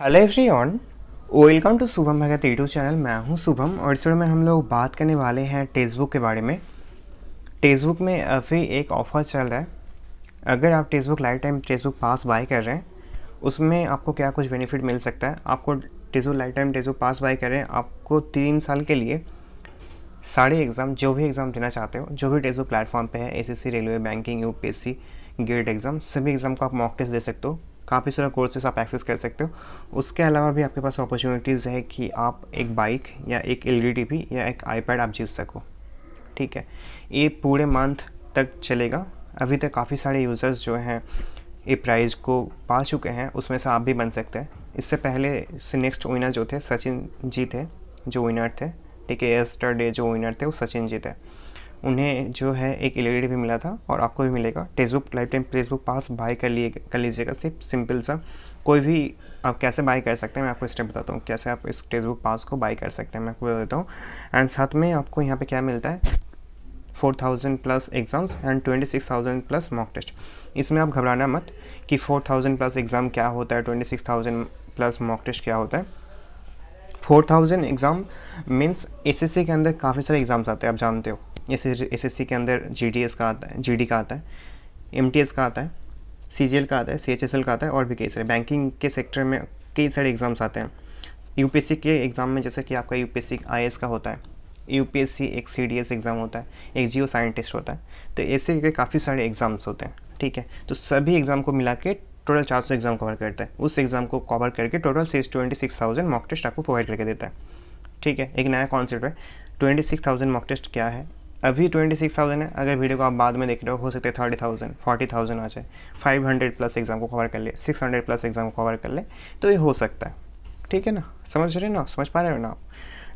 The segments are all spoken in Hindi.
hello everyone welcome to Shubham Bhagat YouTube channel मैं हूं शुभम और इस वीडियो में हम लोग बात करने वाले हैं टेस्टबुक के बारे में टेस्टबुक में अभी एक ऑफ़र चल रहा है अगर आप Testbook lifetime Testbook pass buy कर रहे हैं उसमें आपको क्या कुछ बेनिफिट मिल सकता है आपको Testbook lifetime Testbook pass buy करें आपको तीन साल के लिए सारे एग्ज़ाम जो भी एग्ज़ाम देना चाहते हो जो भी टेक्सबुक प्लेटफॉर्म पर है S railway banking U GATE exam सभी एग्ज़ाम को आप मॉक टेस्ट दे सकते हो काफ़ी सारे कोर्सेस आप एक्सेस कर सकते हो उसके अलावा भी आपके पास अपॉर्चुनिटीज़ है कि आप एक बाइक या एक एल e या एक आईपैड आप जीत सको ठीक है ये पूरे मंथ तक चलेगा अभी तक काफ़ी सारे यूज़र्स जो हैं ये प्राइज़ को पा चुके हैं उसमें से आप भी बन सकते हैं इससे पहले से नेक्स्ट विनर जो थे सचिन जी थे जो विनर थे ठीक है एस्टरडे जो विनर थे वो सचिन जी थे उन्हें जो है एक एल e भी मिला था और आपको भी मिलेगा Testbook lifetime Testbook pass buy कर लिए कर लीजिएगा सिर्फ सिंपल सा कोई भी आप कैसे बाय कर सकते हैं मैं आपको स्टेप बताता हूँ कैसे आप इस टेक्सबुक पास को बाय कर सकते हैं मैं आपको बता देता हूँ एंड साथ में आपको यहाँ पे क्या मिलता है four thousand plus exams and twenty six thousand plus mock test इसमें आप घबराना मत कि फोर थाउजेंड प्लस एग्ज़ाम क्या होता है twenty six thousand plus mock test क्या होता है four thousand exam means S के अंदर काफ़ी सारे एग्ज़ाम्स आते हैं आप जानते हो एस एस के अंदर जी का आता है जी का आता है एम का आता है सी का आता है सी का आता है और भी कई सारे बैंकिंग के सेक्टर में कई सारे एग्ज़ाम्स आते हैं यू के एग्ज़ाम में जैसे कि आपका यू पी का होता है यू एक सी एग्ज़ाम होता है एक जियो साइंटिस्ट होता है तो ऐसे के काफ़ी सारे एग्ज़ाम्स होते हैं ठीक है तो सभी एग्ज़ाम को मिला के टोटल चार सौ एग्ज़ाम कवर करता है उस एग्ज़ाम को कवर करके total six twenty six thousand mock test आपको प्रोवाइड करके देता है ठीक है एक नया कॉन्सेप्ट है twenty six thousand mock test क्या है अभी ट्वेंटी सिक्स थाउजेंड है अगर वीडियो को आप बाद में देख रहे हो हो सकते है थर्टी थाउजेंड फोर्टी थाउजेंड आ जाए फाइव हंड्रेड प्लस एग्जाम को कवर कर ले सिक्स हंड्रेड प्लस एग्जाम को कवर कर ले तो ये हो सकता है ठीक है ना समझ रहे ना समझ पा रहे हो ना आप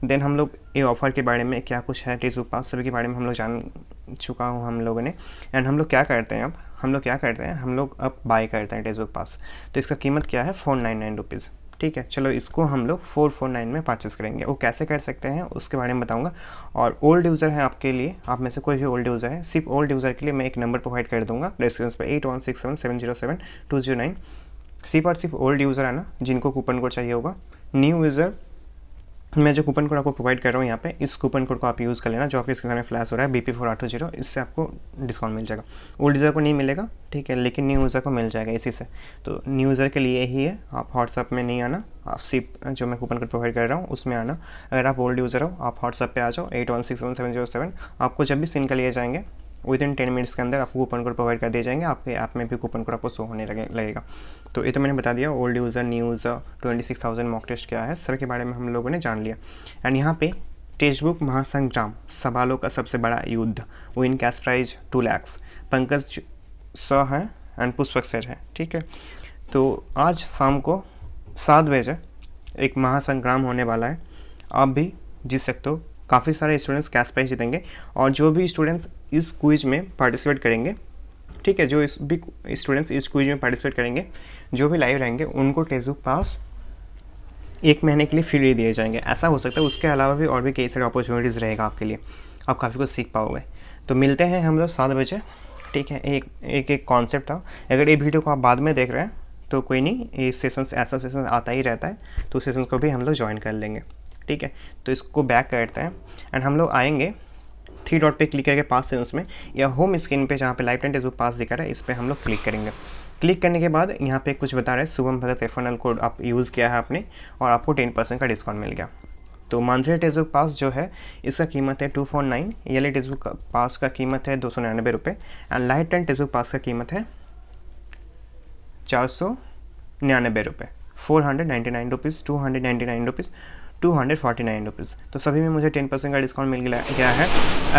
देन हम लोग ये ऑफर के बारे में क्या कुछ है टीजू पास सभी के बारे में हम लोग जान चुका हूँ हम लोगों ने एंड हम लोग क्या करते हैं अब हम लोग क्या करते हैं हम लोग अब बाय करते हैं टेक्स्ट पास तो इसका कीमत क्या है फोर नाइन नाइन रुपीज़ ठीक है चलो इसको हम लोग फोर फोर नाइन में परचेस करेंगे वो कैसे कर सकते हैं उसके बारे में बताऊंगा और ओल्ड यूज़र है आपके लिए आप में से कोई भी ओल्ड यूज़र है सिर्फ ओल्ड यूज़र के लिए मैं एक नंबर प्रोवाइड कर दूंगा डिस्क्रिप्स पर eight one six seven seven zero seven two zero nine सिर्फ और सिर्फ ओल्ड यूज़र है ना जिनको कूपन कोड चाहिए होगा न्यू यूज़र मैं जो कूपन कोड आपको प्रोवाइड कर रहा हूँ यहाँ पे इस कूपन कोड को आप यूज़ कर लेना जो आपके इसके सामने फ्लैश हो रहा है बी पी फोर आठ जीरो इससे आपको डिस्काउंट मिल जाएगा ओल्ड यूज़र को नहीं मिलेगा ठीक है लेकिन न्यू यूज़र को मिल जाएगा इसी से तो न्यू यूज़र के लिए ही है आप व्हाट्सअप में नहीं आना आप सिप जो मैं कूपन कोड प्रोवाइड कर रहा हूँ उसमें आना अगर आप ओल्ड यूज़र हो आप व्हाट्सअप पर आ जाओ eight one six one seven zero seven आपको जब भी सिम का लिए जाएंगे विद इन टेन मिनट्स के अंदर आपको कूपन कोड प्रोवाइड कर दिए जाएंगे आपके ऐप में भी कूपन कोड आपको शो होने लगे लगेगा तो ये तो मैंने बता दिया old user new user twenty six thousand mock test क्या है सर के बारे में हम लोगों ने जान लिया एंड यहाँ पे टेक्स्ट बुक महासंग्राम सवालों का सबसे बड़ा युद्ध win cash prize two lakhs Pankaj स है एंड पुष्पक सर है ठीक है तो आज शाम को सात बजे एक महासंग्राम होने वाला है आप भी जीत सकते हो काफ़ी सारे स्टूडेंट्स कैश प्राइज जीतेंगे और जो भी स्टूडेंट्स इस क्विज में पार्टिसिपेट करेंगे ठीक है जो इस भी स्टूडेंट्स इस क्विज में पार्टिसिपेट करेंगे जो भी लाइव रहेंगे उनको टेजबुक पास एक महीने के लिए फ्री दिए जाएंगे ऐसा हो सकता है उसके अलावा भी और भी कई सारे अपॉर्चुनिटीज़ रहेगा आपके लिए आप काफ़ी कुछ सीख पाओगे तो मिलते हैं हम लोग सात बजे ठीक है एक एक एक कॉन्सेप्ट था अगर ये वीडियो को आप बाद में देख रहे हैं तो कोई नहीं ये सेशंस ऐसा सेशंस आता ही रहता है तो सेशंस को भी हम लोग ज्वाइन कर लेंगे ठीक है तो इसको बैक करते हैं एंड हम लोग आएंगे थ्री डॉट पे क्लिक करके पास से उसमें या होम स्क्रीन पे जहाँ पे लाइफ टाइम डेजू पास दिखा रहा है इस पर हम लोग क्लिक करेंगे क्लिक करने के बाद यहाँ पे कुछ बता रहा है शुभम भगत रेफरल कोड आप यूज़ किया है आपने और आपको टेन परसेंट का डिस्काउंट मिल गया तो मांझे टेजबुक पास जो है इसका कीमत है टू फोर नाइन येले टेजबुक पास का कीमत है दो सौ निन्यानवे रुपये and lifetime Testbook pass का कीमत है चार सौ निन्यानवे रुपये four hundred ninety nine rupees two hundred ninety nine rupees two hundred forty nine rupees तो सभी में मुझे टेन परसेंट का डिस्काउंट मिल गया है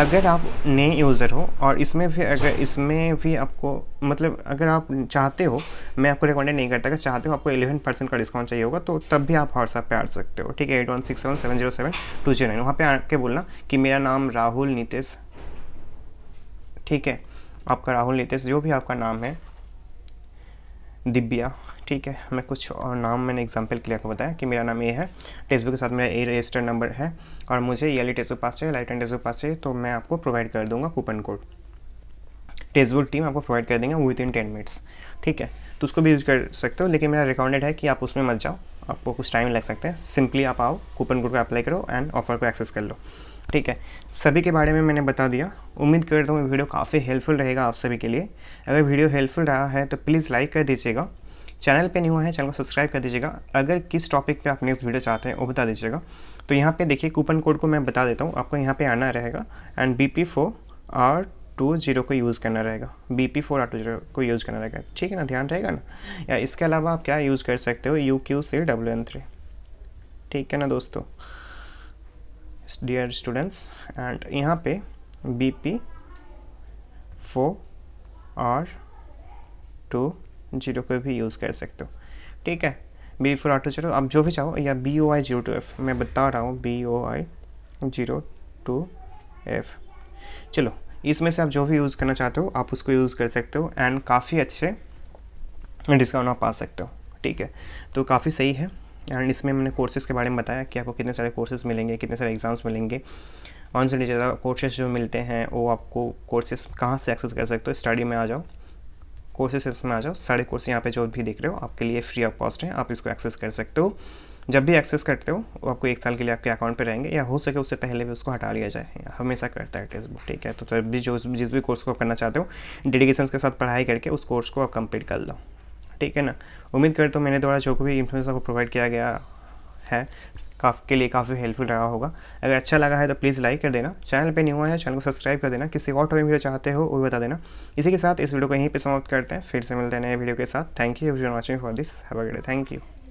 अगर आप नए यूज़र हो और इसमें भी अगर इसमें भी आपको मतलब अगर आप चाहते हो मैं आपको रिकमेंडेड नहीं करता अगर चाहते हो आपको एलेवन परसेंट का डिस्काउंट चाहिए होगा तो तब भी आप व्हाट्सएप पे आ सकते हो ठीक है eight one six seven seven zero seven two zero nine वहाँ पर आके बोलना कि मेरा नाम राहुल नीतीश ठीक है आपका राहुल नीतीश जो भी आपका नाम है दिव्या ठीक है मैं कुछ और नाम मैंने एग्जाम्पल के लिए आपको बताया कि मेरा नाम ए है टेस्टबुक के साथ मेरा ए रजिस्टर नंबर है और मुझे टेस्ट टेस्टबुक पास चाहिए लाइट एंड टेस्टबुक पास चाहिए तो मैं आपको प्रोवाइड कर दूंगा coupon code Testbook team आपको प्रोवाइड कर देंगे विद इन टेन मिनट्स ठीक है तो उसको भी यूज़ कर सकते हो लेकिन मेरा रिकमेंडेड है कि आप उसमें मत जाओ आपको कुछ टाइम लग सकते हैं सिंपली आप आओ कूपन कोड को अप्लाई करो एंड ऑफर को एक्सेस कर लो ठीक है सभी के बारे में मैंने बता दिया उम्मीद करता हूँ वीडियो काफ़ी हेल्पफुल रहेगा आप सभी के लिए अगर वीडियो हेल्पफुल रहा है तो प्लीज़ लाइक कर दीजिएगा चैनल पे हुआ है चैनल को सब्सक्राइब कर दीजिएगा अगर किस टॉपिक पे आप नेक्स्ट वीडियो चाहते हैं वो बता दीजिएगा तो यहाँ पे देखिए कूपन कोड को मैं बता देता हूँ आपको यहाँ पे आना रहेगा and B P four R two zero को यूज़ करना रहेगा B P four R two zero को यूज़ करना रहेगा ठीक है ना ध्यान रहेगा ना या इसके अलावा आप क्या यूज़ कर सकते हो U Q C W N three ठीक है ना दोस्तों डियर स्टूडेंट्स एंड यहाँ पे B P four R two zero पे भी यूज़ कर सकते हो ठीक है बी फोर आटो जीरो आप जो भी चाहो या B O I zero two F मैं बता रहा हूँ B O I zero two F चलो इसमें से आप जो भी यूज़ करना चाहते हो आप उसको यूज़ कर सकते हो एंड काफ़ी अच्छे डिस्काउंट आप पा सकते हो ठीक है तो काफ़ी सही है एंड इसमें मैंने कोर्सेज़ के बारे में बताया कि आपको कितने सारे कोर्सेज़ मिलेंगे कितने सारे एग्ज़ाम्स मिलेंगे ऑन से ज़्यादा कोर्सेज जो मिलते हैं वो आपको कोर्सेज कहाँ से एक्सेस कर सकते हो स्टडी में आ जाओ कोर्सेस इसमें में आ जाओ सारे कोर्स यहाँ पे जो भी देख रहे हो आपके लिए फ्री ऑफ कॉस्ट है आप इसको एक्सेस कर सकते हो जब भी एक्सेस करते हो वो आपको एक साल के लिए आपके अकाउंट पे रहेंगे या हो सके उससे पहले भी उसको हटा लिया जाए हमेशा करता है बुक ठीक है तो, जब तो भी जो जिस भी कोर्स को आप करना चाहते हो डेडिकेशन के साथ पढ़ाई करके उस कोर्स को आप कंप्लीट कर लो ठीक है ना उम्मीद करते हो मेरे द्वारा जो भी इन्फॉर्मेशन आपको प्रोवाइड किया गया है काफ के लिए काफ़ी हेल्पफुल रहा होगा अगर अच्छा लगा है तो प्लीज़ लाइक कर देना चैनल पे नहीं हुआ है चैनल को सब्सक्राइब कर देना किसी और टॉपिक वीडियो चाहते हो वो बता देना इसी के साथ इस वीडियो को यहीं पर समाप्त करते हैं फिर से मिलते हैं नए वीडियो के साथ thank you watching for this have a thank you